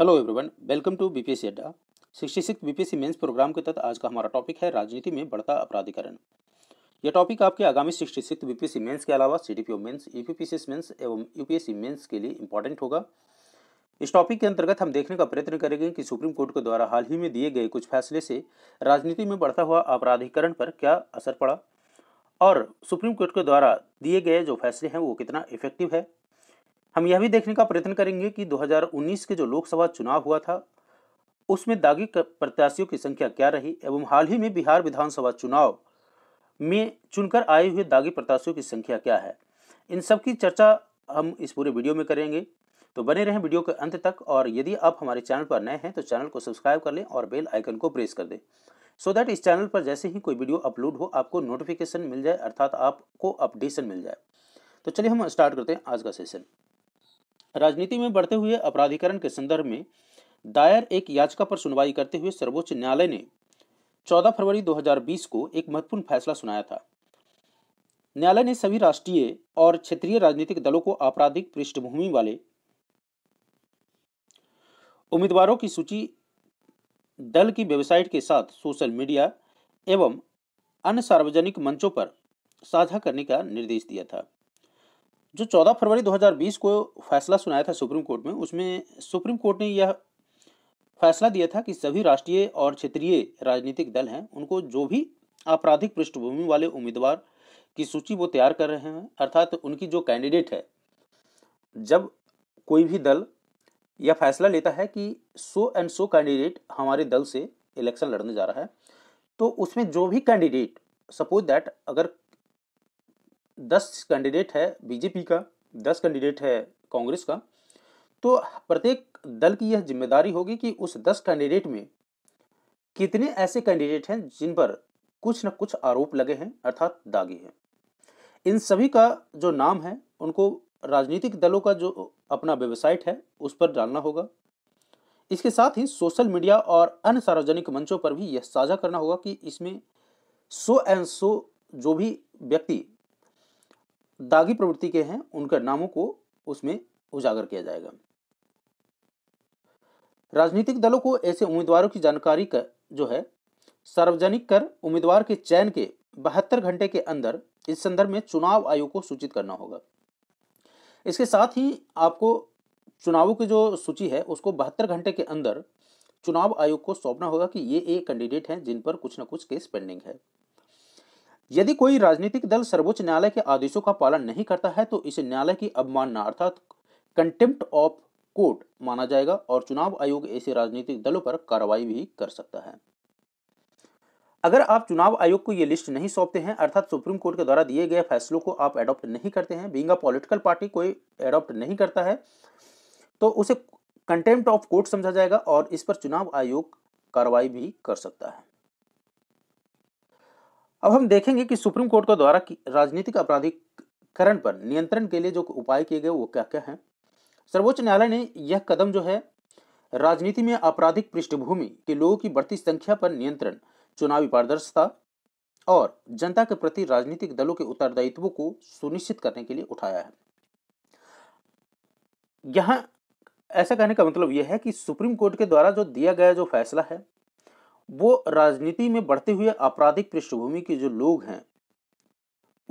Hello everyone welcome to BPSC Adda sixty six BPSC mains program के तहत आज का हमारा टॉपिक है राजनीति में बढ़ता अपराधीकरण यह टॉपिक आपके आगामी सिक्सटी सिक्स बीपीएससी मेंस के अलावा P mains U P C S mains एवं U P S C mains के लिए इंपॉर्टेंट होगा इस टॉपिक के अंतर्गत हम देखने का प्रयत्न करेंगे कि सुप्रीम कोर्ट के द्वारा हाल ही में दिए गए कुछ फैसले से राजनीति में बढ़ता हुआ अपराधिकरण पर क्या असर पड़ा और सुप्रीम कोर्ट के द्वारा दिए गए जो फैसले हैं वो कितना इफेक्टिव है हम यह भी देखने का प्रयत्न करेंगे कि 2019 के जो लोकसभा चुनाव हुआ था उसमें दागी प्रत्याशियों की संख्या क्या रही एवं हाल ही में बिहार विधानसभा चुनाव में चुनकर आए हुए दागी प्रत्याशियों की संख्या क्या है इन सब की चर्चा हम इस पूरे वीडियो में करेंगे तो बने रहें वीडियो के अंत तक और यदि आप हमारे चैनल पर नए हैं तो चैनल को सब्सक्राइब कर लें और बेल आइकन को प्रेस कर दें सो so दैट इस चैनल पर जैसे ही कोई वीडियो अपलोड हो आपको नोटिफिकेशन मिल जाए अर्थात आपको अपडेशन मिल जाए तो चलिए हम स्टार्ट करते हैं आज का सेशन राजनीति में बढ़ते हुए अपराधीकरण के संदर्भ में दायर एक याचिका पर सुनवाई करते हुए सर्वोच्च न्यायालय ने 14 फरवरी 2020 को एक महत्वपूर्ण फैसला सुनाया था न्यायालय ने सभी राष्ट्रीय और क्षेत्रीय राजनीतिक दलों को आपराधिक पृष्ठभूमि वाले उम्मीदवारों की सूची दल की वेबसाइट के साथ सोशल मीडिया एवं अन्य सार्वजनिक मंचों पर साझा करने का निर्देश दिया था जो 14 फरवरी 2020 को फैसला सुनाया था सुप्रीम कोर्ट में उसमें सुप्रीम कोर्ट ने यह फैसला दिया था कि सभी राष्ट्रीय और क्षेत्रीय राजनीतिक दल हैं उनको जो भी आपराधिक पृष्ठभूमि वाले उम्मीदवार की सूची वो तैयार कर रहे हैं अर्थात उनकी जो कैंडिडेट है जब कोई भी दल यह फैसला लेता है कि सो एंड सो कैंडिडेट हमारे दल से इलेक्शन लड़ने जा रहा है तो उसमें जो भी कैंडिडेट सपोज दैट अगर दस कैंडिडेट है बीजेपी का दस कैंडिडेट है कांग्रेस का तो प्रत्येक दल की यह जिम्मेदारी होगी कि उस दस कैंडिडेट में कितने ऐसे कैंडिडेट हैं जिन पर कुछ न कुछ आरोप लगे हैं अर्थात दागे हैं इन सभी का जो नाम है उनको राजनीतिक दलों का जो अपना वेबसाइट है उस पर डालना होगा इसके साथ ही सोशल मीडिया और अन्य सार्वजनिक मंचों पर भी यह साझा करना होगा कि इसमें सो एंड सो जो भी व्यक्ति दागी प्रवृत्ति के हैं उनके नामों को उसमें उजागर किया जाएगा राजनीतिक दलों को ऐसे उम्मीदवारों की जानकारी का जो है सार्वजनिक कर उम्मीदवार के चयन के बहत्तर घंटे के अंदर इस संदर्भ में चुनाव आयोग को सूचित करना होगा इसके साथ ही आपको चुनावों की जो सूची है उसको बहत्तर घंटे के अंदर चुनाव आयोग को सौंपना होगा कि ये एक कैंडिडेट हैं जिन पर कुछ ना कुछ केस पेंडिंग है यदि कोई राजनीतिक दल सर्वोच्च न्यायालय के आदेशों का पालन नहीं करता है तो इसे न्यायालय की अवमानना अर्थात कंटेम्प्ट ऑफ कोर्ट माना जाएगा और चुनाव आयोग ऐसे राजनीतिक दलों पर कार्रवाई भी कर सकता है अगर आप चुनाव आयोग को ये लिस्ट नहीं सौंपते हैं अर्थात सुप्रीम कोर्ट के द्वारा दिए गए फैसलों को आप एडॉप्ट नहीं करते हैं बींग पॉलिटिकल पार्टी कोई एडॉप्ट नहीं करता है तो उसे कंटेम्प्ट ऑफ कोर्ट समझा जाएगा और इस पर चुनाव आयोग कार्रवाई भी कर सकता है अब हम देखेंगे कि सुप्रीम कोर्ट के द्वारा राजनीतिक अपराधीकरण पर नियंत्रण के लिए जो उपाय किए गए वो क्या क्या हैं सर्वोच्च न्यायालय ने यह कदम जो है राजनीति में आपराधिक पृष्ठभूमि के लोगों की बढ़ती संख्या पर नियंत्रण चुनावी पारदर्शिता और जनता के प्रति राजनीतिक दलों के उत्तरदायित्व को सुनिश्चित करने के लिए उठाया है यहां ऐसा कहने का मतलब यह है कि सुप्रीम कोर्ट के द्वारा जो दिया गया जो फैसला है वो राजनीति में बढ़ते हुए आपराधिक पृष्ठभूमि के जो लोग हैं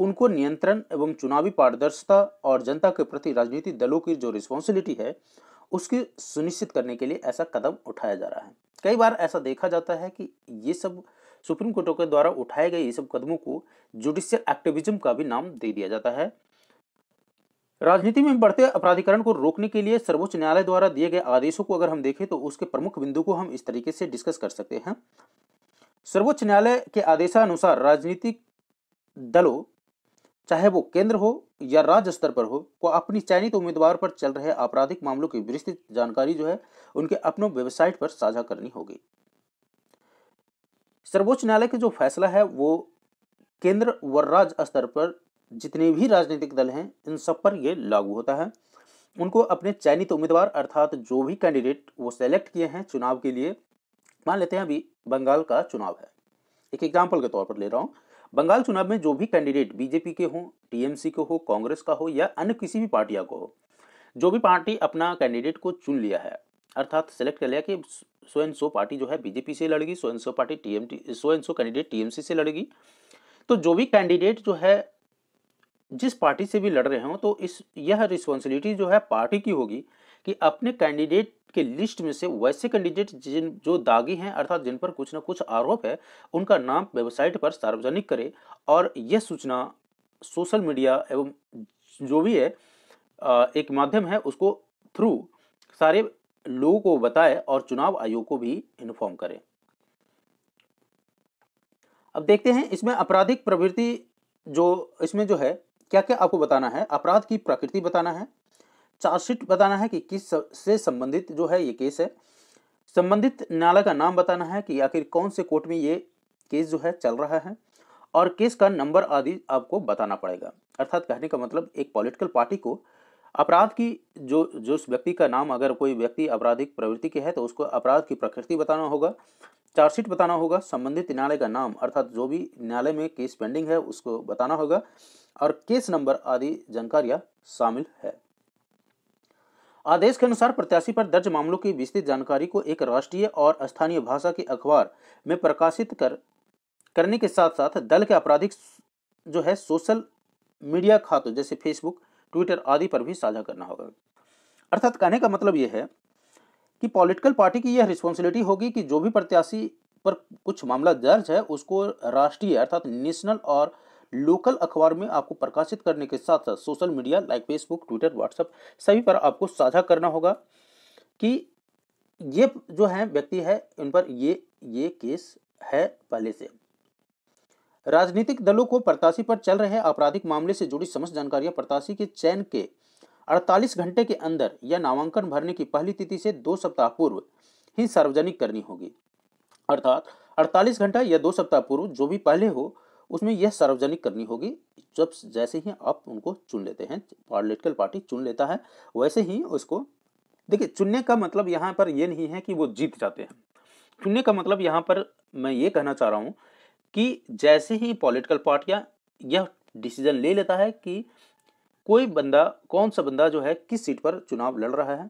उनको नियंत्रण एवं चुनावी पारदर्शिता और जनता के प्रति राजनीतिक दलों की जो रिस्पॉन्सिबिलिटी है उसकी सुनिश्चित करने के लिए ऐसा कदम उठाया जा रहा है कई बार ऐसा देखा जाता है कि ये सब सुप्रीम कोर्टों के द्वारा उठाए गए ये सब कदमों को जुडिशियल एक्टिविज्म का भी नाम दे दिया जाता है राजनीति में बढ़ते अपराधीकरण को रोकने के लिए सर्वोच्च न्यायालय द्वारा दिए गए आदेशों को अगर हम देखें तो उसके प्रमुख बिंदु को हम इस तरीके से डिस्कस कर सकते हैं सर्वोच्च न्यायालय के आदेशानुसार राजनीतिक दलों चाहे वो केंद्र हो या राज्य स्तर पर हो को अपनी चयनित उम्मीदवार पर चल रहे आपराधिक मामलों की विस्तृत जानकारी जो है उनके अपने वेबसाइट पर साझा करनी होगी सर्वोच्च न्यायालय के जो फैसला है वो केंद्र व राज्य स्तर पर जितने भी राजनीतिक दल हैं इन सब पर ये लागू होता है उनको अपने चयनित उम्मीदवार अर्थात जो भी कैंडिडेट वो सेलेक्ट किए हैं चुनाव के लिए मान लेते हैं अभी बंगाल का चुनाव है एक एग्जाम्पल के तौर पर ले रहा हूँ बंगाल चुनाव में जो भी कैंडिडेट बीजेपी के हों टीएमसी के हो कांग्रेस का हो या अन्य किसी भी पार्टिया को हो जो भी पार्टी अपना कैंडिडेट को चुन लिया है अर्थात सेलेक्ट कर लिया कि स्वयं सो पार्टी जो है बीजेपी से लड़ेगी स्वयं सो पार्टी टीएमटी स्वयं सो कैंडिडेट टीएमसी से लड़ेगी तो जो भी कैंडिडेट जो है जिस पार्टी से भी लड़ रहे हों तो इस यह रिस्पॉन्सिबिलिटी जो है पार्टी की होगी कि अपने कैंडिडेट के लिस्ट में से वैसे कैंडिडेट जिन जो दागी हैं अर्थात जिन पर कुछ ना कुछ आरोप है उनका नाम वेबसाइट पर सार्वजनिक करे और यह सूचना सोशल मीडिया एवं जो भी है एक माध्यम है उसको थ्रू सारे लोगों को बताए और चुनाव आयोग को भी इन्फॉर्म करें अब देखते हैं इसमें आपराधिक प्रवृत्ति जो इसमें जो है क्या क्या आपको बताना है अपराध की प्रकृति बताना है चार्जशीट बताना है कि किस से संबंधित जो है ये केस है संबंधित न्यायालय का नाम बताना है कि आखिर कौन से कोर्ट में ये केस जो है चल रहा है और केस का नंबर आदि आपको बताना पड़ेगा अर्थात कहने का मतलब एक पॉलिटिकल पार्टी को अपराध की जो जो उस व्यक्ति का नाम अगर कोई व्यक्ति आपराधिक प्रवृत्ति के है तो उसको अपराध की प्रकृति बताना होगा चार्जशीट बताना होगा संबंधित न्यायालय का नाम अर्थात जो भी न्यायालय में केस पेंडिंग है उसको बताना होगा और केस नंबर आदि जानकारियां शामिल है आदेश के अनुसार प्रत्याशी पर दर्ज मामलों की विस्तृत जानकारी को एक राष्ट्रीय और स्थानीय भाषा के अखबार में प्रकाशित कर करने के साथ साथ दल के आपराधिक जो है सोशल मीडिया खातों जैसे फेसबुक ट्विटर आदि पर भी साझा करना होगा अर्थात कहने का मतलब यह है कि पॉलिटिकल पार्टी की यह रिस्पॉन्सिबिलिटी होगी कि जो भी प्रत्याशी पर कुछ मामला दर्ज है उसको राष्ट्रीय अर्थात नेशनल और लोकल अखबार में आपको प्रकाशित करने के साथ साथ social media like Facebook Twitter WhatsApp सभी पर आपको साझा करना होगा कि ये जो है व्यक्ति है उन पर ये ये केस है पहले से राजनीतिक दलों को प्रत्याशी पर चल रहे आपराधिक मामले से जुड़ी समस्त जानकारियां प्रत्याशी के चयन के 48 घंटे के अंदर या नामांकन भरने की पहली तिथि से दो सप्ताह पूर्व ही सार्वजनिक करनी होगी अर्थात 48 घंटा या दो सप्ताह पूर्व जो भी पहले हो उसमें यह सार्वजनिक करनी होगी जब जैसे ही आप उनको चुन लेते हैं पॉलिटिकल पार्टी चुन लेता है वैसे ही उसको देखिए चुनने का मतलब यहाँ पर यह नहीं है कि वो जीत जाते हैं चुनने का मतलब यहाँ पर मैं ये कहना चाह रहा हूँ कि जैसे ही पॉलिटिकल पार्टियाँ यह डिसीजन ले लेता है कि कोई बंदा कौन सा बंदा जो है किस सीट पर चुनाव लड़ रहा है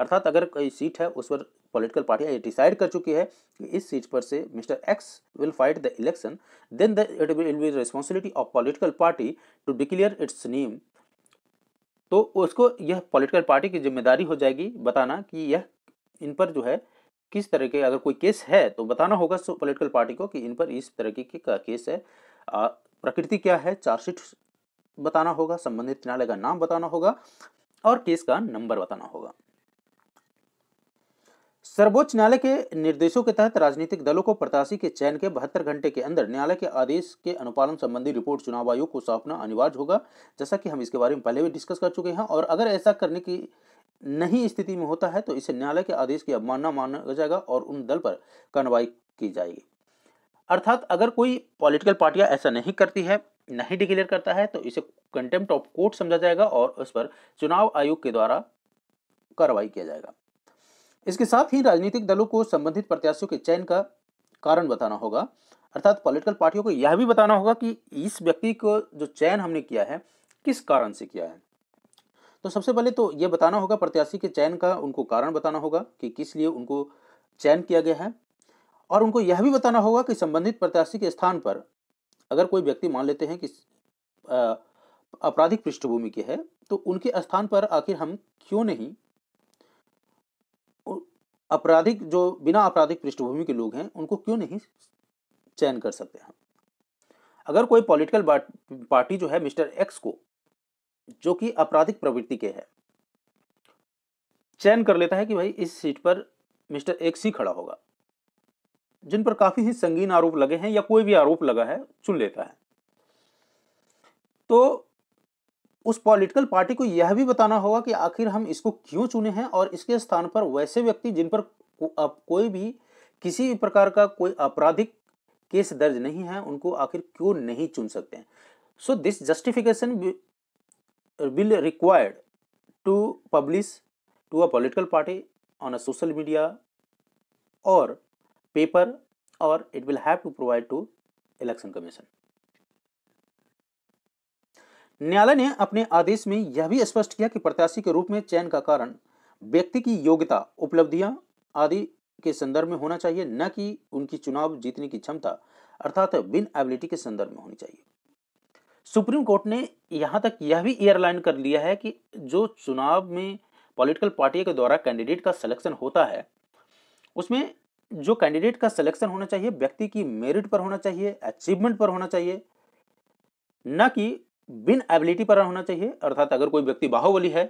अर्थात अगर कोई सीट है उस पर पॉलिटिकल पार्टियाँ ये डिसाइड कर चुकी है कि इस सीट पर से mister X will fight the election then the it will be responsibility of political party to declare its name तो उसको यह पॉलिटिकल पार्टी की जिम्मेदारी हो जाएगी बताना कि यह इन पर जो है किस तरह के अगर कोई केस है तो बताना होगा पॉलिटिकल पार्टी को कि इन पर इस तरह की केस है प्रकृति क्या है चार्जशीट बताना होगा संबंधित न्यायालय का नाम बताना होगा और केस का नंबर बताना होगा सर्वोच्च न्यायालय के निर्देशों के तहत राजनीतिक दलों को प्रत्याशी के चयन के बहत्तर घंटे के अंदर न्यायालय के आदेश के अनुपालन संबंधी रिपोर्ट चुनाव आयोग को सौंपना अनिवार्य होगा जैसा कि हम इसके बारे में पहले भी डिस्कस कर चुके हैं और अगर ऐसा करने की नहीं स्थिति में होता है तो इसे न्यायालय के आदेश की अवमानना माना जाएगा और उन दल पर कार्रवाई की जाएगी अर्थात अगर कोई पॉलिटिकल पार्टियां ऐसा नहीं करती है नहीं डिक्लेयर करता है तो इसे कंटेम्प्ट ऑफ कोर्ट समझा जाएगा और उस पर चुनाव आयोग के द्वारा कार्रवाई किया जाएगा इसके साथ ही राजनीतिक दलों को संबंधित प्रत्याशियों के चयन का कारण बताना होगा अर्थात पॉलिटिकल पार्टियों को यह भी बताना होगा कि इस व्यक्ति को जो चयन हमने किया है किस कारण से किया है तो सबसे पहले तो यह बताना होगा प्रत्याशी के चयन का उनको कारण बताना होगा कि किस लिए उनको चयन किया गया है और उनको यह भी बताना होगा कि संबंधित प्रत्याशी के स्थान पर अगर कोई व्यक्ति मान लेते हैं कि आपराधिक पृष्ठभूमि के है तो उनके स्थान पर आखिर हम क्यों नहीं आपराधिक जो बिना आपराधिक पृष्ठभूमि के लोग हैं उनको क्यों नहीं चयन कर सकते हैं अगर कोई पॉलिटिकल पार्टी जो है मिस्टर एक्स को जो कि आपराधिक प्रवृत्ति के है चयन कर लेता है कि भाई इस सीट पर मिस्टर एक्स ही खड़ा होगा जिन पर काफी ही संगीन आरोप लगे हैं या कोई भी आरोप लगा है चुन लेता है तो उस पॉलिटिकल पार्टी को यह भी बताना होगा कि आखिर हम इसको क्यों चुने हैं और इसके स्थान पर वैसे व्यक्ति जिन पर को, अब कोई भी किसी भी प्रकार का कोई आपराधिक केस दर्ज नहीं है उनको आखिर क्यों नहीं चुन सकते हैं so this justification will required to publish to a political party on a social media और paper or it will have to provide to election commission न्यायालय ने अपने आदेश में यह भी स्पष्ट किया कि प्रत्याशी के रूप में चयन का कारण व्यक्ति की योग्यता उपलब्धियां आदि के संदर्भ में होना चाहिए न कि उनकी चुनाव जीतने की क्षमता अर्थात बिन एबिलिटी के संदर्भ में होनी चाहिए सुप्रीम कोर्ट ने यहां तक यह भी एयरलाइन कर लिया है कि जो चुनाव में पॉलिटिकल पार्टी के द्वारा कैंडिडेट का सिलेक्शन होता है उसमें जो कैंडिडेट का सिलेक्शन होना चाहिए व्यक्ति की मेरिट पर होना चाहिए अचीवमेंट पर होना चाहिए न कि बिन एबिलिटी पर होना चाहिए अर्थात अगर कोई व्यक्ति बाहुबली है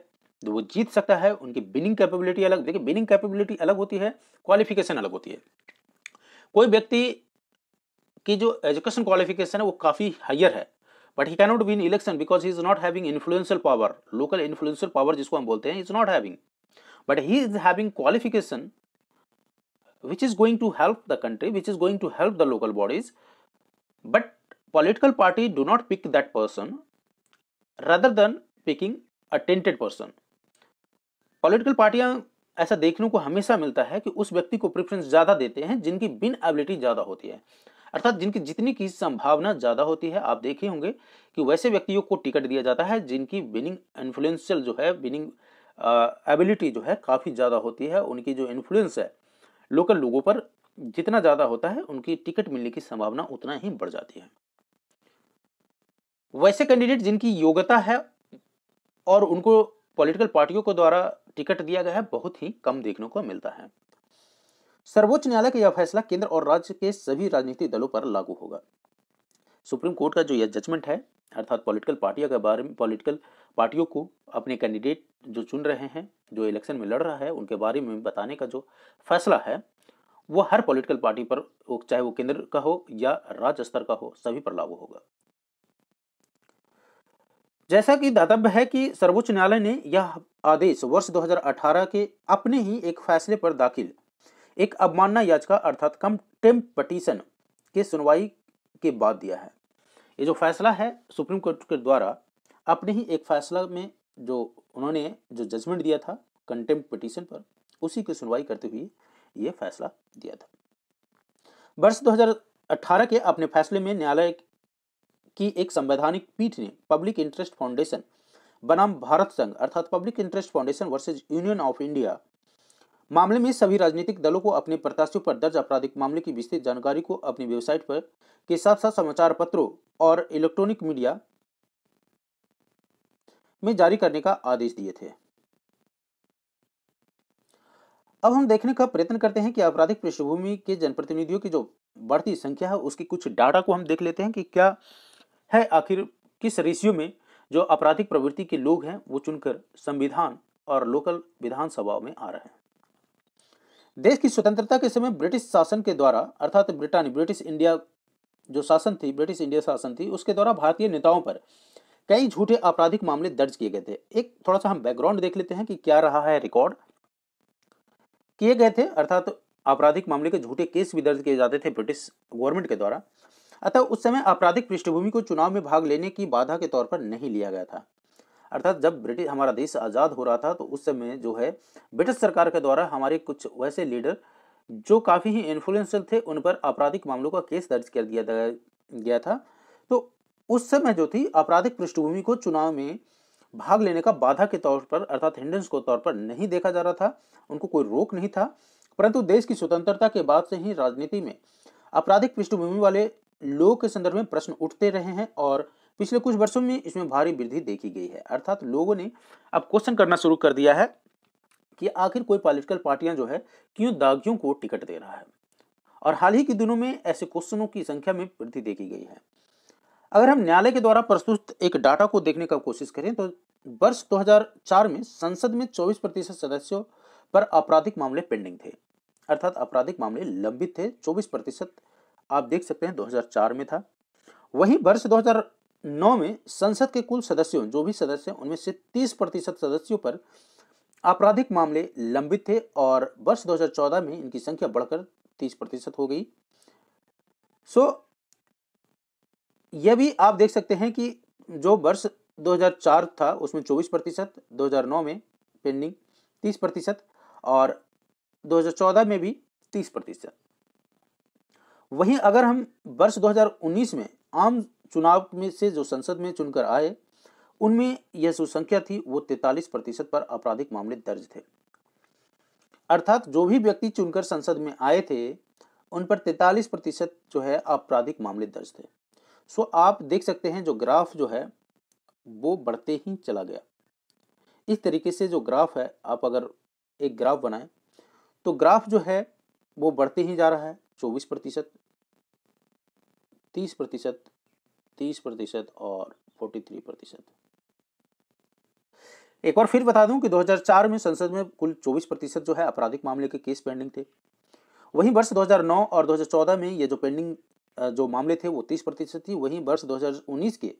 तो वो जीत सकता है उनकी बिनिंग कैपेबिलिटी अलग देखिए बिनिंग कैपेबिलिटी अलग होती है क्वालिफिकेशन अलग होती है कोई व्यक्ति की जो एजुकेशन क्वालिफिकेशन है वो काफ़ी हायर है but he cannot win election because he is not having influential power local influential power जिसको हम बोलते हैं is not having but he is having qualification which is going to help the country, which is going to help the local bodies. But political party do not pick that person rather than picking a tainted person. Political पार्टियां ऐसा देखने को हमेशा मिलता है कि उस व्यक्ति को प्रेफरेंस ज़्यादा देते हैं जिनकी बिन एबिलिटी ज़्यादा होती है अर्थात जिनकी जितनी की संभावना ज़्यादा होती है आप देखे होंगे कि वैसे व्यक्तियों को टिकट दिया जाता है जिनकी विनिंग इन्फ्लुएंशियल जो है विनिंग एबिलिटी जो है काफ़ी ज़्यादा होती है उनकी जो इन्फ्लुएंस है लोकल लोगों पर जितना ज़्यादा होता है उनकी टिकट मिलने की संभावना उतना ही बढ़ जाती है वैसे कैंडिडेट जिनकी योग्यता है और उनको पॉलिटिकल पार्टियों को द्वारा टिकट दिया गया है बहुत ही कम देखने को मिलता है सर्वोच्च न्यायालय का यह फैसला केंद्र और राज्य के सभी राजनीतिक दलों पर लागू होगा सुप्रीम कोर्ट का जो यह जजमेंट है अर्थात पॉलिटिकल पार्टियों के बारे में पॉलिटिकल पार्टियों को अपने कैंडिडेट जो चुन रहे हैं जो इलेक्शन में लड़ रहा है उनके बारे में बताने का जो फैसला है वो हर पॉलिटिकल पार्टी पर चाहे वो केंद्र का हो या राज्य स्तर का हो सभी पर लागू होगा जैसा कि दातव्य है कि सर्वोच्च न्यायालय ने यह आदेश वर्ष 2018 के अपने ही एक फैसले पर दाखिल एक अवमानना याचिका अर्थात कम टेम पटीशन की सुनवाई के बाद दिया है ये जो फैसला है सुप्रीम कोर्ट के द्वारा अपने ही एक फैसला में जो उन्होंने जो जजमेंट दिया था कंटेम्प्ट पिटीशन पर उसी की सुनवाई करते हुए ये फैसला दिया था वर्ष 2018 के अपने फैसले में न्यायालय की एक संवैधानिक पीठ ने पब्लिक इंटरेस्ट फाउंडेशन बनाम भारत संघ अर्थात public interest foundation versus union of India मामले में सभी राजनीतिक दलों को अपने प्रत्याशियों पर दर्ज आपराधिक मामले की विस्तृत जानकारी को अपनी वेबसाइट पर के साथ साथ समाचार पत्रों और इलेक्ट्रॉनिक मीडिया में जारी करने का आदेश दिए थे अब हम देखने का प्रयत्न करते हैं कि आपराधिक पृष्ठभूमि के जनप्रतिनिधियों की जो बढ़ती संख्या है उसकी कुछ डाटा को हम देख लेते हैं कि क्या है आखिर किस रेशियो में जो आपराधिक प्रवृत्ति के लोग हैं वो चुनकर संविधान और लोकल विधानसभाओं में आ रहे हैं देश की स्वतंत्रता के समय ब्रिटिश शासन के द्वारा अर्थात ब्रिटानी ब्रिटिश इंडिया जो शासन थी ब्रिटिश इंडिया शासन थी उसके द्वारा भारतीय नेताओं पर कई झूठे आपराधिक मामले दर्ज किए गए थे एक थोड़ा सा हम बैकग्राउंड देख लेते हैं कि क्या रहा है रिकॉर्ड किए गए थे अर्थात आपराधिक मामले के झूठे केस भी दर्ज किए जाते थे ब्रिटिश गवर्नमेंट के द्वारा अतः उस समय आपराधिक पृष्ठभूमि को चुनाव में भाग लेने की बाधा के तौर पर नहीं लिया गया था अर्थात जब ब्रिटिश हमारा देश आज़ाद हो रहा था तो उस समय जो है ब्रिटिश सरकार के द्वारा हमारे कुछ वैसे लीडर जो काफ़ी ही इन्फ्लुएंशियल थे उन पर आपराधिक मामलों का केस दर्ज कर दिया गया था तो उस समय जो थी आपराधिक पृष्ठभूमि को चुनाव में भाग लेने का बाधा के तौर पर अर्थात हिंडेंस को तौर पर नहीं देखा जा रहा था उनको कोई रोक नहीं था परंतु देश की स्वतंत्रता के बाद से ही राजनीति में आपराधिक पृष्ठभूमि वाले लोग के संदर्भ में प्रश्न उठते रहे हैं और पिछले कुछ वर्षों में इसमें भारी वृद्धि देखी गई है अर्थात लोगों ने अब क्वेश्चन करना शुरू कर दिया है कि आखिर कोई पॉलिटिकल पार्टियां जो है क्यों दागियों को टिकट दे रहा है और हाल ही के दिनों में ऐसे क्वेश्चनों की संख्या में वृद्धि देखी गई है अगर हम न्यायालय के द्वारा प्रस्तुत एक डाटा को देखने का कोशिश करें तो वर्ष 2004 में संसद में 24 प्रतिशत सदस्यों पर आपराधिक मामले पेंडिंग थे अर्थात आपराधिक मामले लंबित थे 24 प्रतिशत आप देख सकते हैं 2004 में था वहीं वर्ष नौ में संसद के कुल सदस्यों जो भी सदस्य हैं उनमें से 30 प्रतिशत सदस्यों पर आपराधिक मामले लंबित थे और वर्ष 2014 में इनकी संख्या बढ़कर 30 प्रतिशत हो गई सो so, यह भी आप देख सकते हैं कि जो वर्ष 2004 था उसमें 24 प्रतिशत दो में पेंडिंग 30 प्रतिशत और 2014 में भी 30 प्रतिशत वहीं अगर हम वर्ष 2019 में आम चुनाव में से जो संसद में चुनकर आए उनमें यह जो संख्या थी वो तैतालीस प्रतिशत पर आपराधिक मामले दर्ज थे अर्थात जो भी व्यक्ति चुनकर संसद में आए थे उन पर तैतालीस प्रतिशत जो है आपराधिक मामले दर्ज थे सो आप देख सकते हैं जो ग्राफ जो है वो बढ़ते ही चला गया इस तरीके से जो ग्राफ है आप अगर एक ग्राफ बनाएं तो ग्राफ जो है वो बढ़ते ही जा रहा है चौबीस प्रतिशत तीस प्रतिशत तीस प्रतिशत और फोर्टी थ्री प्रतिशत एक बार फिर बता दूं कि 2004 में संसद में कुल 24 प्रतिशत जो है आपराधिक मामले के केस पेंडिंग थे वहीं वर्ष 2009 और 2014 में ये जो पेंडिंग जो मामले थे वो 30 प्रतिशत थी वहीं वर्ष 2019 के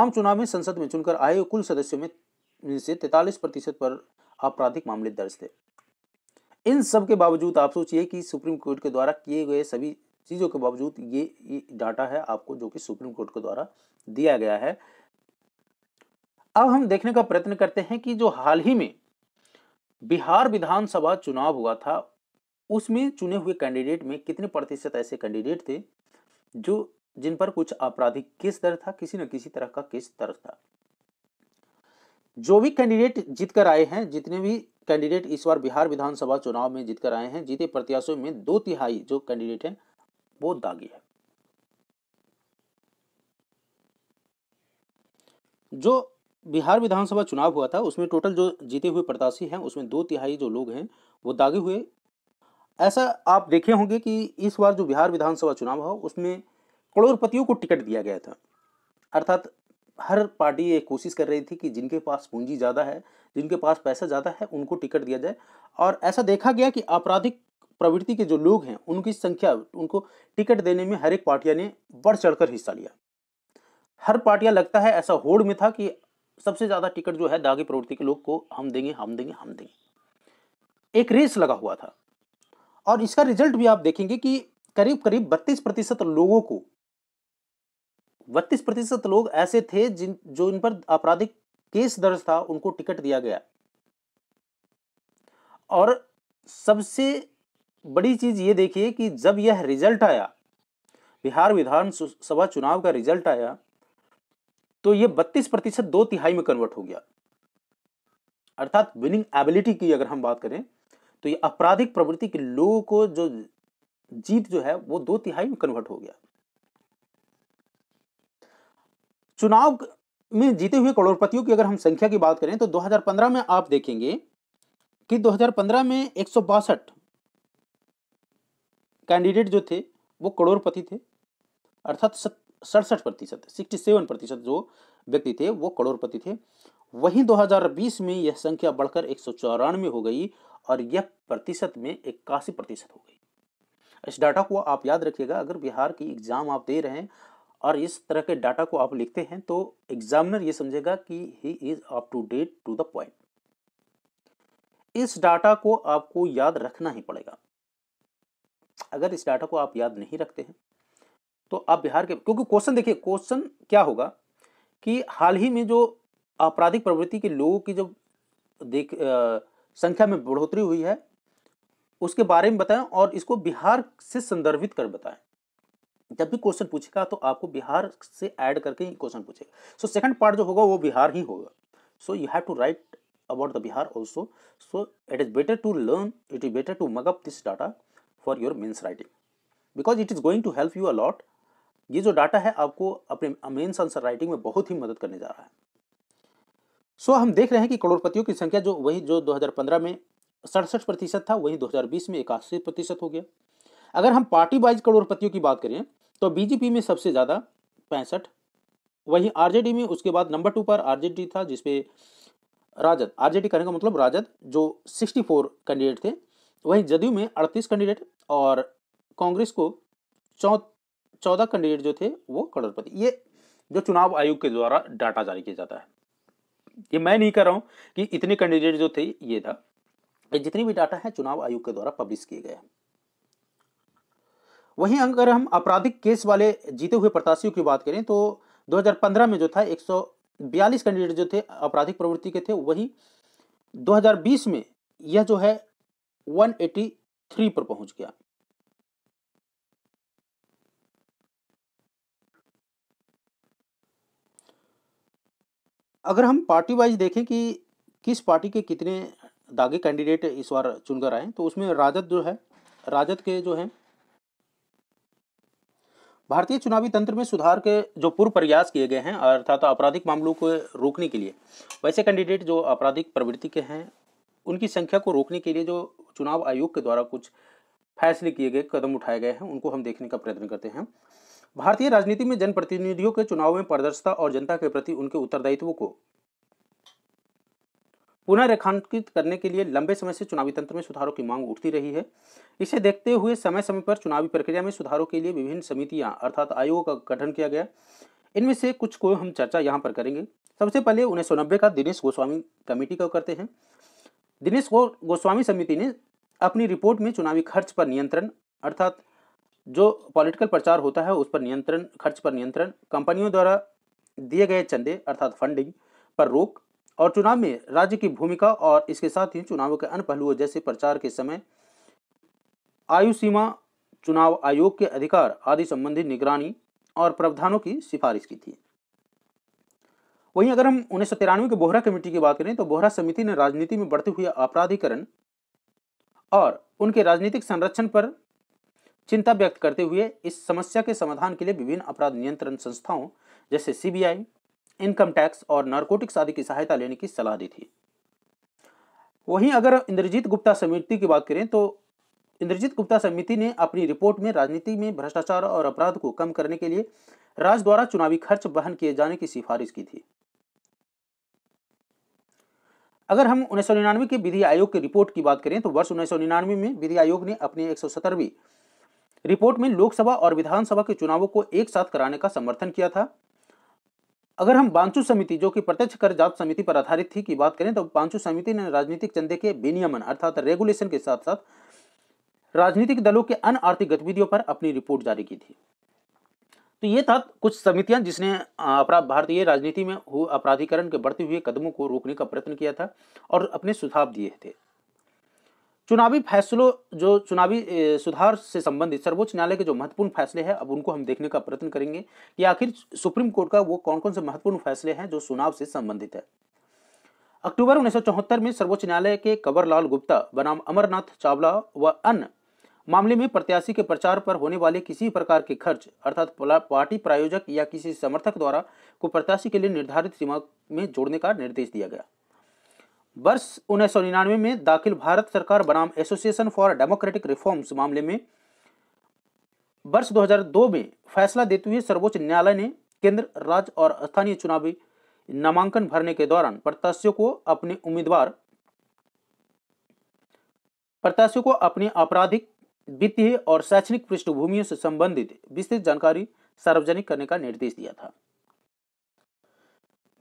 आम चुनाव में संसद में चुनकर आए कुल सदस्यों में से तैतालीस प्रतिशत पर आपराधिक मामले दर्ज थे इन सब के बावजूद आप सोचिए कि सुप्रीम कोर्ट के द्वारा किए गए सभी चीज़ों के बावजूद ये, डाटा है आपको जो कि सुप्रीम कोर्ट के द्वारा दिया गया है अब हम देखने का प्रयत्न करते हैं कि जो हाल ही में बिहार विधानसभा चुनाव हुआ था उसमें चुने हुए कैंडिडेट में कितने प्रतिशत ऐसे कैंडिडेट थे जो जिन पर कुछ आपराधिक केस दर्ज था किसी न किसी तरह का केस दर्ज था जो भी कैंडिडेट जीतकर आए हैं जितने भी कैंडिडेट इस बार बिहार विधानसभा चुनाव में जीतकर आए हैं जीते प्रत्याशियों में दो तिहाई जो कैंडिडेट हैं वो दागी है जो बिहार विधानसभा चुनाव हुआ था उसमें टोटल जो जीते हुए प्रत्याशी हैं उसमें दो तिहाई जो लोग हैं वो दागे हुए ऐसा आप देखे होंगे कि इस बार जो बिहार विधानसभा चुनाव हुआ उसमें करोड़पतियों को टिकट दिया गया था अर्थात हर पार्टी ये कोशिश कर रही थी कि जिनके पास पूंजी ज़्यादा है जिनके पास पैसा ज़्यादा है उनको टिकट दिया जाए और ऐसा देखा गया कि आपराधिक प्रवृत्ति के जो लोग हैं उनकी संख्या उनको टिकट देने में हर एक पार्टिया ने बढ़ चढ़कर हिस्सा लिया हर पार्टियां लगता है ऐसा होड़ में था कि सबसे ज़्यादा टिकट जो है दागी प्रवृत्ति के लोग को हम देंगे हम देंगे हम देंगे एक रेस लगा हुआ था और इसका रिजल्ट भी आप देखेंगे कि करीब करीब बत्तीस लोगों को बत्तीस लोग ऐसे थे जिन जो इन पर आपराधिक केस दर्ज था उनको टिकट दिया गया और सबसे बड़ी चीज़ ये देखिए कि जब यह रिजल्ट आया बिहार विधानसभा चुनाव का रिजल्ट आया तो यह बत्तीस प्रतिशत दो तिहाई में कन्वर्ट हो गया अर्थात विनिंग एबिलिटी की अगर हम बात करें तो यह आपराधिक प्रवृत्ति के लोगों को जो जीत जो है वो दो तिहाई में कन्वर्ट हो गया चुनाव में जीते हुए करोड़पतियों की अगर हम संख्या की बात करें तो 2015 में आप देखेंगे कि 2015 में एक कैंडिडेट जो थे वो करोड़पति थे अर्थात सड़सठ प्रतिशत सिक्सटी सेवन प्रतिशत जो व्यक्ति थे वो करोड़पति थे वहीं 2020 में यह संख्या बढ़कर एक सौ चौरानवे हो गई और यह प्रतिशत में इक्यासी प्रतिशत हो गई इस डाटा को आप याद रखिएगा अगर बिहार की एग्ज़ाम आप दे रहे हैं और इस तरह के डाटा को आप लिखते हैं तो एग्जामिनर ये समझेगा कि he is up to date to the point इस डाटा को आपको याद रखना ही पड़ेगा अगर इस डाटा को आप याद नहीं रखते हैं तो आप बिहार के क्योंकि क्वेश्चन देखिए क्वेश्चन क्या होगा कि हाल ही में जो आपराधिक प्रवृत्ति के लोगों की जो देख आ, संख्या में बढ़ोतरी हुई है उसके बारे में बताएं और इसको बिहार से संदर्भित कर बताएं जब भी क्वेश्चन पूछेगा तो आपको बिहार से ऐड करके ही क्वेश्चन पूछेगा सो सेकंड पार्ट जो होगा वो बिहार ही होगा so you have to write about the Bihar also so it is better to learn it is better to mug up this data for your mains writing because it is going to help you a lot ये जो data है आपको अपने mains answer writing में बहुत ही मदद करने जा रहा है सो so, हम देख रहे हैं कि करोड़पतियों की संख्या जो वही जो 2015 में सड़सठ प्रतिशत था वही 2020 में इक्यासी प्रतिशत हो गया अगर हम पार्टी वाइज करोड़पतियों की बात करें तो बीजेपी में सबसे ज़्यादा पैंसठ वहीं आरजेडी में उसके बाद नंबर टू पर आरजेडी था जिसपे राजद आरजेडी करने का मतलब राजद जो 64 कैंडिडेट थे वहीं जदयू में 38 कैंडिडेट और कांग्रेस को चौ चौदह कैंडिडेट जो थे वो करोड़पति ये जो चुनाव आयोग के द्वारा डाटा जारी किया जाता है ये मैं नहीं कर रहा हूँ कि इतने कैंडिडेट जो थे ये था जितनी भी डाटा है चुनाव आयोग के द्वारा पब्लिश किए गए वहीं अगर हम आपराधिक केस वाले जीते हुए प्रत्याशियों की बात करें तो 2015 में जो था 142 कैंडिडेट जो थे आपराधिक प्रवृत्ति के थे वही 2020 में यह जो है थ्री पर पहुंच गया अगर हम पार्टी वाइज देखें कि किस पार्टी के कितने दागे कैंडिडेट इस बार चुनकर आए तो उसमें राजद जो है राजद के जो है भारतीय चुनावी तंत्र में सुधार के जो पूर्व प्रयास किए गए हैं अर्थात आपराधिक मामलों को रोकने के लिए वैसे कैंडिडेट जो आपराधिक प्रवृत्ति के हैं उनकी संख्या को रोकने के लिए जो चुनाव आयोग के द्वारा कुछ फैसले किए गए कदम उठाए गए हैं उनको हम देखने का प्रयत्न करते हैं भारतीय राजनीति में जनप्रतिनिधियों के चुनाव में पारदर्शिता और जनता के प्रति उनके उत्तरदायित्व को पुनः रेखांकित करने के लिए लंबे समय से चुनावी तंत्र में सुधारों की मांग उठती रही है इसे देखते हुए समय समय पर चुनावी प्रक्रिया में सुधारों के लिए विभिन्न समितियां अर्थात आयोग का गठन किया गया इनमें से कुछ को हम चर्चा यहाँ पर करेंगे सबसे पहले उन्नीस का दिनेश गोस्वामी कमेटी का करते हैं दिनेश गोस्वामी समिति ने अपनी रिपोर्ट में चुनावी खर्च पर नियंत्रण अर्थात जो पॉलिटिकल प्रचार होता है उस पर नियंत्रण खर्च पर नियंत्रण कंपनियों द्वारा दिए गए चंदे अर्थात फंडिंग पर रोक और चुनाव में राज्य की भूमिका और इसके साथ ही चुनावों के अन्य पहलुओं जैसे प्रचार के समय आयु सीमा चुनाव आयोग के अधिकार आदि संबंधी निगरानी और प्रावधानों की सिफारिश की थी वहीं अगर हम उन्नीस सौ तिरानवे की बोहरा कमेटी की बात करें तो बोहरा समिति ने राजनीति में बढ़ते हुए अपराधीकरण और उनके राजनीतिक संरक्षण पर चिंता व्यक्त करते हुए इस समस्या के समाधान के लिए विभिन्न अपराध नियंत्रण संस्थाओं जैसे सीबीआई इनकम टैक्स और नारकोटिक्स आदि की सहायता लेने की सलाह दी थी वहीं अगर इंद्रजीत गुप्ता समिति की बात करें तो इंद्रजीत गुप्ता समिति ने अपनी रिपोर्ट में राजनीति में भ्रष्टाचार और अपराध को कम करने के लिए राज द्वारा चुनावी खर्च बहन किए जाने की सिफारिश की थी अगर हम उन्नीस के विधि आयोग की रिपोर्ट की बात करें तो वर्ष उन्नीस में विधि आयोग ने अपनी एक रिपोर्ट में लोकसभा और विधानसभा के चुनावों को एक साथ कराने का समर्थन किया था अगर हम बांचू समिति जो कि प्रत्यक्ष कर जात समिति पर आधारित थी की बात करें तो बांचू समिति ने राजनीतिक चंदे के विनियमन अर्थात रेगुलेशन के साथ साथ राजनीतिक दलों के अन आर्थिक गतिविधियों पर अपनी रिपोर्ट जारी की थी तो ये था कुछ समितियां जिसने अपराध भारतीय राजनीति में हुए अपराधीकरण के बढ़ते हुए कदमों को रोकने का प्रयत्न किया था और अपने सुझाव दिए थे चुनावी फैसलों जो चुनावी सुधार से संबंधित सर्वोच्च न्यायालय के जो महत्वपूर्ण फैसले हैं अब उनको हम देखने का प्रयत्न करेंगे कि आखिर सुप्रीम कोर्ट का वो कौन कौन से महत्वपूर्ण फैसले हैं जो चुनाव से संबंधित है अक्टूबर उन्नीस में सर्वोच्च न्यायालय के कंवरलाल गुप्ता बनाम अमरनाथ चावला व अन्य मामले में प्रत्याशी के प्रचार पर होने वाले किसी प्रकार के खर्च अर्थात पार्टी प्रायोजक या किसी समर्थक द्वारा को प्रत्याशी के लिए निर्धारित सीमा में जोड़ने का निर्देश दिया गया वर्ष उन्नीस में दाखिल भारत सरकार बनाम एसोसिएशन फॉर डेमोक्रेटिक रिफॉर्म्स मामले में वर्ष 2002 में फैसला देते हुए सर्वोच्च न्यायालय ने केंद्र राज्य और स्थानीय चुनावी नामांकन भरने के दौरान प्रत्याशियों को अपने उम्मीदवार प्रत्याशियों को अपने आपराधिक वित्तीय और शैक्षणिक पृष्ठभूमियों से संबंधित विस्तृत जानकारी सार्वजनिक करने का निर्देश दिया था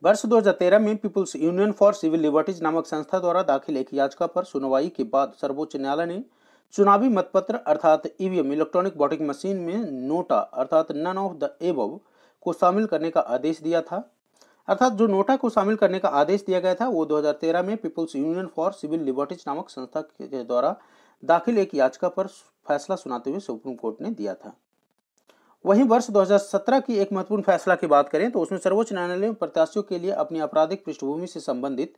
वर्ष 2013 में People's union for civil liberties नामक संस्था द्वारा दाखिल एक याचिका पर सुनवाई के बाद सर्वोच्च न्यायालय ने चुनावी मतपत्र अर्थात ईवीएम इलेक्ट्रॉनिक वोटिंग मशीन में नोटा अर्थात नन ऑफ द एब को शामिल करने का आदेश दिया था अर्थात जो नोटा को शामिल करने का आदेश दिया गया था वो 2013 में People's union for civil liberties नामक संस्था के द्वारा दाखिल एक याचिका पर फैसला सुनाते हुए सुप्रीम कोर्ट ने दिया था वहीं वर्ष 2017 की एक महत्वपूर्ण फैसला की बात करें तो उसमें सर्वोच्च न्यायालय ने प्रत्याशियों के लिए अपनी आपराधिक पृष्ठभूमि से संबंधित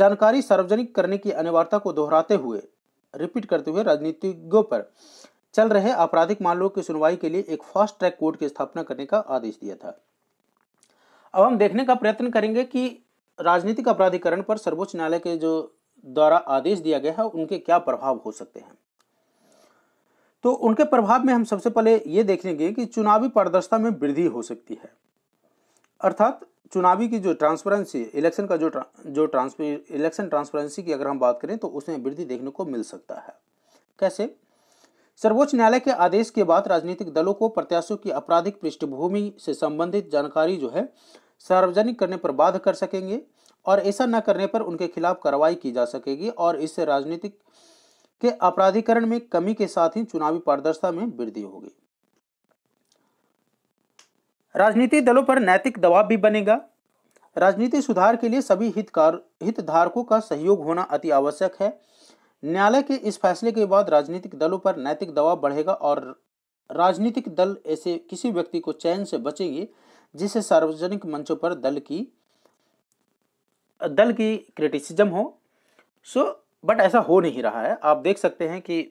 जानकारी सार्वजनिक करने की अनिवार्यता को दोहराते हुए रिपीट करते हुए राजनीतिज्ञों पर चल रहे आपराधिक मामलों की सुनवाई के लिए एक फास्ट ट्रैक कोर्ट की स्थापना करने का आदेश दिया था अब हम देखने का प्रयत्न करेंगे कि राजनीतिक अपराधिकरण पर सर्वोच्च न्यायालय के जो द्वारा आदेश दिया गया है उनके क्या प्रभाव हो सकते हैं तो उनके प्रभाव में हम सबसे पहले ये देखेंगे कि चुनावी पारदर्शिता में वृद्धि हो सकती है अर्थात चुनावी की जो ट्रांसपेरेंसी इलेक्शन का जो ट्रा, जो ट्रांसपेर इलेक्शन ट्रांसपेरेंसी की अगर हम बात करें तो उसमें वृद्धि देखने को मिल सकता है कैसे सर्वोच्च न्यायालय के आदेश के बाद राजनीतिक दलों को प्रत्याशियों की आपराधिक पृष्ठभूमि से संबंधित जानकारी जो है सार्वजनिक करने पर बाध कर सकेंगे और ऐसा न करने पर उनके खिलाफ कार्रवाई की जा सकेगी और इससे राजनीतिक के अपराधिकरण में कमी के साथ ही चुनावी पारदर्शिता में वृद्धि होगी राजनीतिक दलों पर नैतिक दबाव भी बनेगा राजनीति सुधार के लिए सभी हितकार हितधारकों का सहयोग होना अति आवश्यक है न्यायालय के इस फैसले के बाद राजनीतिक दलों पर नैतिक दबाव बढ़ेगा और राजनीतिक दल ऐसे किसी व्यक्ति को चयन से बचेंगे जिसे सार्वजनिक मंचों पर दल की दल की क्रिटिसिज्म हो सो बट ऐसा हो नहीं रहा है आप देख सकते हैं कि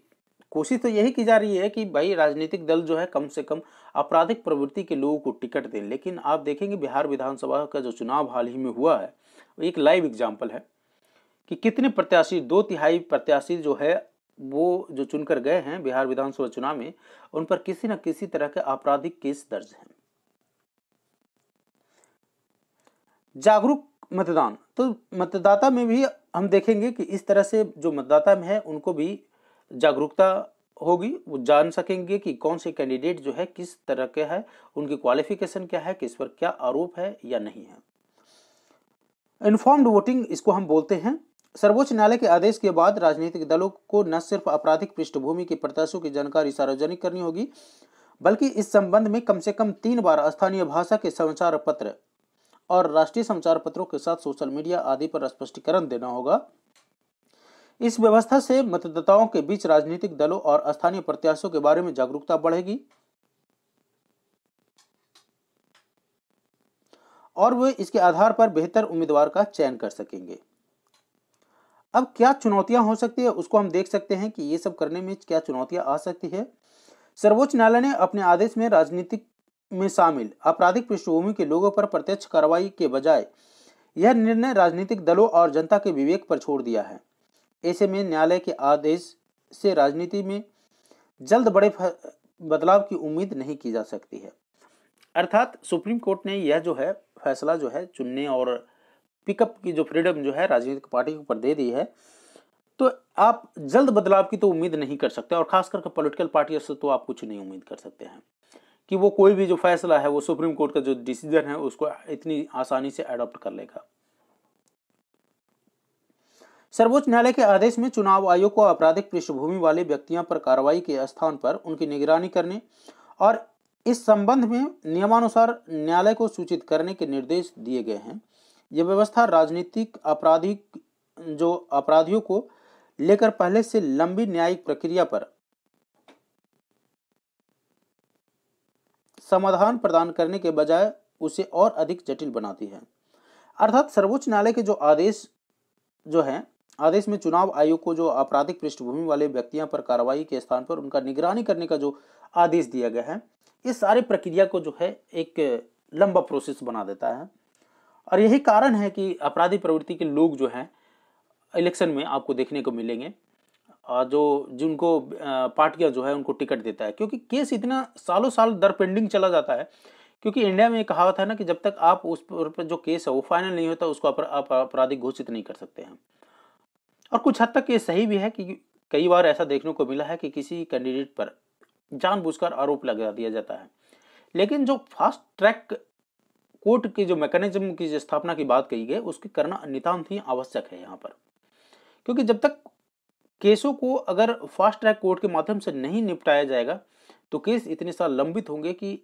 कोशिश तो यही की जा रही है कि भाई राजनीतिक दल जो है कम से कम आपराधिक प्रवृत्ति के लोगों को टिकट दें लेकिन आप देखेंगे बिहार विधानसभा का जो चुनाव हाल ही में हुआ है एक लाइव एग्जाम्पल है कि कितने प्रत्याशी दो तिहाई प्रत्याशी जो है वो जो चुनकर गए हैं बिहार विधानसभा चुनाव में उन पर किसी न किसी तरह के आपराधिक केस दर्ज हैं जागरूक मतदान तो मतदाता में भी हम देखेंगे कि इस तरह से जो मतदाता में है उनको भी जागरूकता होगी वो जान सकेंगे कि कौन से कैंडिडेट जो है किस तरह के है उनकी क्वालिफिकेशन क्या है किस पर क्या आरोप है या नहीं है इन्फॉर्म्ड वोटिंग इसको हम बोलते हैं सर्वोच्च न्यायालय के आदेश के बाद राजनीतिक दलों को न सिर्फ आपराधिक पृष्ठभूमि के प्रत्याशियों की जानकारी सार्वजनिक करनी होगी बल्कि इस संबंध में कम से कम तीन बार स्थानीय भाषा के समाचार पत्र और राष्ट्रीय समाचार पत्रों के साथ सोशल मीडिया आदि पर स्पष्टीकरण देना होगा इस व्यवस्था से मतदाताओं के बीच राजनीतिक दलों और स्थानीय प्रत्याशियों के बारे में जागरूकता बढ़ेगी और वे इसके आधार पर बेहतर उम्मीदवार का चयन कर सकेंगे अब क्या चुनौतियां हो सकती है उसको हम देख सकते हैं कि ये सब करने में क्या चुनौतियां आ सकती है सर्वोच्च न्यायालय ने अपने आदेश में राजनीतिक में शामिल आपराधिक पृष्ठभूमि के लोगों पर प्रत्यक्ष कार्रवाई के बजाय यह निर्णय राजनीतिक दलों और जनता के विवेक पर छोड़ दिया है ऐसे में न्यायालय के आदेश से राजनीति में जल्द बड़े बदलाव की उम्मीद नहीं की जा सकती है अर्थात सुप्रीम कोर्ट ने यह जो है फैसला जो है चुनने और पिकअप की जो फ्रीडम जो है राजनीतिक पार्टी के ऊपर दे दी है तो आप जल्द बदलाव की तो उम्मीद नहीं कर सकते और खास करके पॉलिटिकल पार्टियों से तो आप कुछ नहीं उम्मीद कर सकते हैं कि वो कोई भी जो फैसला है वो सुप्रीम कोर्ट का जो डिसीजन है उसको इतनी आसानी से अडॉप्ट कर लेगा सर्वोच्च न्यायालय के आदेश में चुनाव आयोग को आपराधिक पृष्ठभूमि वाले व्यक्तियों पर कार्रवाई के स्थान पर उनकी निगरानी करने और इस संबंध में नियमानुसार न्यायालय को सूचित करने के निर्देश दिए गए हैं यह व्यवस्था राजनीतिक आपराधिक जो अपराधियों को लेकर पहले से लंबी न्यायिक प्रक्रिया पर समाधान प्रदान करने के बजाय उसे और अधिक जटिल बनाती है अर्थात सर्वोच्च न्यायालय के जो आदेश जो है आदेश में चुनाव आयोग को जो आपराधिक पृष्ठभूमि वाले व्यक्तियों पर कार्रवाई के स्थान पर उनका निगरानी करने का जो आदेश दिया गया है ये सारे प्रक्रिया को जो है एक लंबा प्रोसेस बना देता है और यही कारण है कि अपराधी प्रवृत्ति के लोग जो हैं इलेक्शन में आपको देखने को मिलेंगे जो जिनको पार्टियाँ जो है उनको टिकट देता है क्योंकि केस इतना सालों साल दर पेंडिंग चला जाता है क्योंकि इंडिया में कहा था ना कि जब तक आप उस पर जो केस है वो फाइनल नहीं होता उसको आप आपराधिक घोषित नहीं कर सकते हैं और कुछ हद तक ये सही भी है कि कई बार ऐसा देखने को मिला है कि किसी कैंडिडेट पर जानबूझकर आरोप लगा दिया जाता है लेकिन जो फास्ट ट्रैक कोर्ट के जो मैकेनिज्म की स्थापना की बात कही गई उसकी करना नितान्त ही आवश्यक है यहाँ पर क्योंकि जब तक केसों को अगर फास्ट ट्रैक कोर्ट के माध्यम से नहीं निपटाया जाएगा तो केस इतने साल लंबित होंगे कि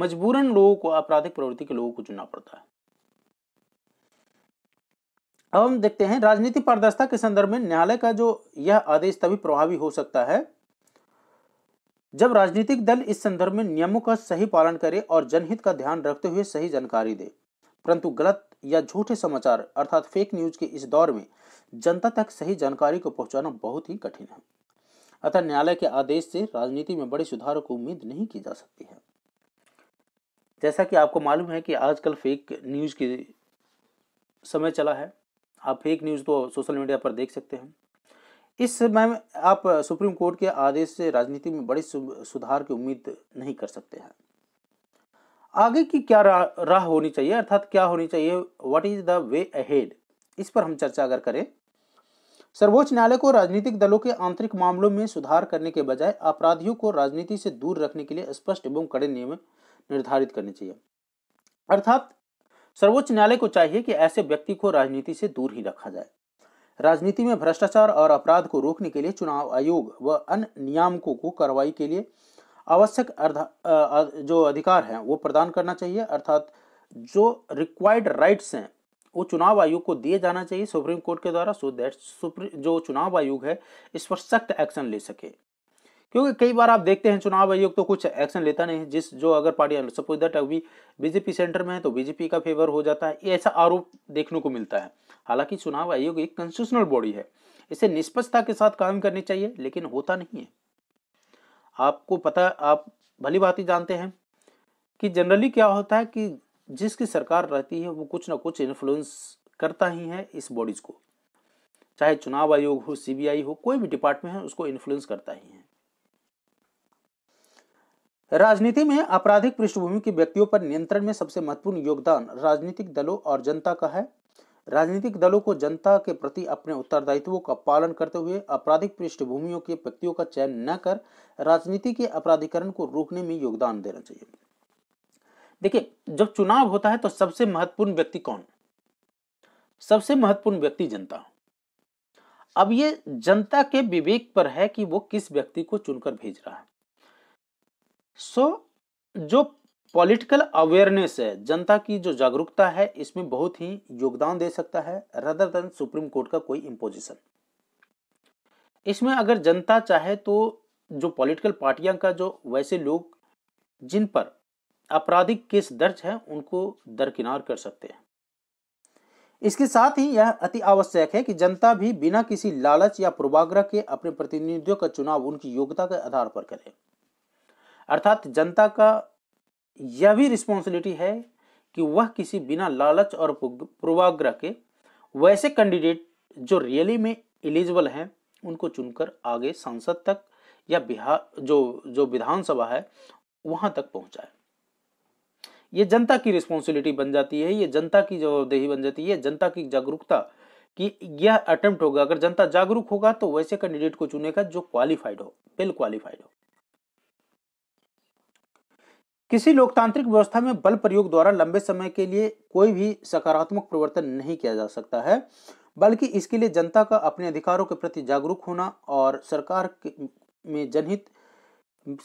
मजबूरन लोगों को आपराधिक प्रवृत्ति के लोगों को चुनना पड़ता है अब हम देखते हैं राजनीति पारदर्शिता के संदर्भ में न्यायालय का जो यह आदेश तभी प्रभावी हो सकता है जब राजनीतिक दल इस संदर्भ में नियमों का सही पालन करे और जनहित का ध्यान रखते हुए सही जानकारी दे परंतु गलत या झूठे समाचार अर्थात फेक न्यूज के इस दौर में जनता तक सही जानकारी को पहुंचाना बहुत ही कठिन है अतः न्यायालय के आदेश से राजनीति में बड़े सुधारों को उम्मीद नहीं की जा सकती है जैसा कि आपको मालूम है कि आजकल फेक न्यूज़ के समय चला है आप फेक न्यूज़ तो सोशल मीडिया पर देख सकते हैं इस समय आप सुप्रीम कोर्ट के आदेश से राजनीति में बड़े सुधार की उम्मीद नहीं कर सकते हैं आगे की क्या राह होनी चाहिए अर्थात क्या होनी चाहिए what is the way ahead इस पर हम चर्चा अगर करें सर्वोच्च न्यायालय को राजनीतिक दलों के आंतरिक मामलों में सुधार करने के बजाय अपराधियों को राजनीति से दूर रखने के लिए स्पष्ट एवं कड़े नियम निर्धारित करने चाहिए अर्थात सर्वोच्च न्यायालय को चाहिए कि ऐसे व्यक्ति को राजनीति से दूर ही रखा जाए राजनीति में भ्रष्टाचार और अपराध को रोकने के लिए चुनाव आयोग व अन्य नियामकों को कार्रवाई के लिए आवश्यक जो अधिकार हैं वो प्रदान करना चाहिए अर्थात जो रिक्वायर्ड राइट्स हैं वो चुनाव आयोग को दिए जाना चाहिए सुप्रीम कोर्ट के द्वारा सो दैट जो चुनाव आयोग है इस पर सख्त एक्शन ले सके क्योंकि कई बार आप देखते हैं चुनाव आयोग तो कुछ एक्शन लेता नहीं है जिस जो अगर पार्टी सपोज दैट अभी बीजेपी सेंटर में है तो बीजेपी का फेवर हो जाता है ऐसा आरोप देखने को मिलता है हालांकि चुनाव आयोग एक कंस्टिट्यूशनल बॉडी है इसे निष्पक्षता के साथ काम करनी चाहिए लेकिन होता नहीं है आपको पता आप भली बात ही जानते हैं कि जनरली क्या होता है कि जिसकी सरकार रहती है वो कुछ ना कुछ इन्फ्लुएंस करता ही है इस बॉडीज को चाहे चुनाव आयोग हो सीबीआई हो कोई भी डिपार्टमेंट है उसको इन्फ्लुएंस करता ही है राजनीति में आपराधिक पृष्ठभूमि के व्यक्तियों पर नियंत्रण में सबसे महत्वपूर्ण योगदान राजनीतिक दलों और जनता का है राजनीतिक दलों को जनता के प्रति अपने उत्तरदायित्वों का पालन करते हुए आपराधिक पृष्ठभूमियों के व्यक्तियों का चयन न कर राजनीति के अपराधिकरण को रोकने में योगदान देना चाहिए देखिए जब चुनाव होता है तो सबसे महत्वपूर्ण व्यक्ति कौन सबसे महत्वपूर्ण व्यक्ति जनता अब ये जनता के विवेक पर है कि वो किस व्यक्ति को चुनकर भेज रहा है सो so, जो पॉलिटिकल अवेयरनेस है जनता की जो जागरूकता है इसमें बहुत ही योगदान दे सकता है रदर देन सुप्रीम कोर्ट का कोई इम्पोजिशन इसमें अगर जनता चाहे तो जो पॉलिटिकल पार्टियां का जो वैसे लोग जिन पर आपराधिक केस दर्ज है उनको दरकिनार कर सकते हैं इसके साथ ही यह अति आवश्यक है कि जनता भी बिना किसी लालच या पूर्वाग्रह के अपने प्रतिनिधियों का चुनाव उनकी योग्यता के आधार पर करे अर्थात जनता का यह भी रिस्पॉन्सिबिलिटी है कि वह किसी बिना लालच और पूर्वाग्रह के वैसे कैंडिडेट जो रियली में एलिजिबल हैं उनको चुनकर आगे संसद तक या बिहार जो जो विधानसभा है वहां तक पहुंचाए ये जनता की रिस्पॉन्सिबिलिटी बन जाती है ये जनता की जवाबदेही बन जाती है जनता की जागरूकता कि यह अटेम्प्ट होगा अगर जनता जागरूक होगा तो वैसे कैंडिडेट को चुनेगा जो क्वालिफाइड हो वेल क्वालिफाइड हो किसी लोकतांत्रिक व्यवस्था में बल प्रयोग द्वारा लंबे समय के लिए कोई भी सकारात्मक परिवर्तन नहीं किया जा सकता है बल्कि इसके लिए जनता का अपने अधिकारों के प्रति जागरूक होना और सरकार में जनहित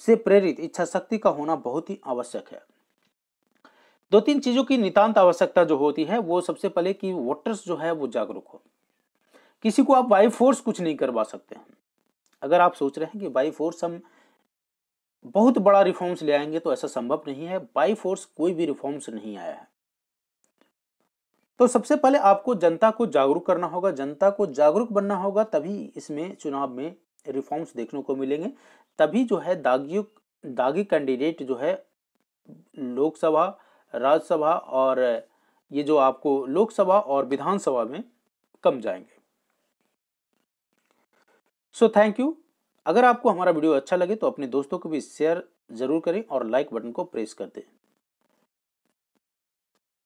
से प्रेरित इच्छा शक्ति का होना बहुत ही आवश्यक है दो तीन चीज़ों की नितांत आवश्यकता जो होती है वो सबसे पहले कि वोटर्स जो है वो जागरूक हो किसी को आप बाई फोर्स कुछ नहीं करवा सकते हैं अगर आप सोच रहे हैं कि बाई फोर्स हम बहुत बड़ा रिफॉर्म्स ले आएंगे तो ऐसा संभव नहीं है बाई फोर्स कोई भी रिफॉर्म्स नहीं आया है तो सबसे पहले आपको जनता को जागरूक करना होगा जनता को जागरूक बनना होगा तभी इसमें चुनाव में रिफॉर्म्स देखने को मिलेंगे तभी जो है दागी दागी कैंडिडेट जो है लोकसभा राज्यसभा और ये जो आपको लोकसभा और विधानसभा में कम जाएंगे सो थैंक यू अगर आपको हमारा वीडियो अच्छा लगे तो अपने दोस्तों को भी शेयर जरूर करें और लाइक बटन को प्रेस कर दें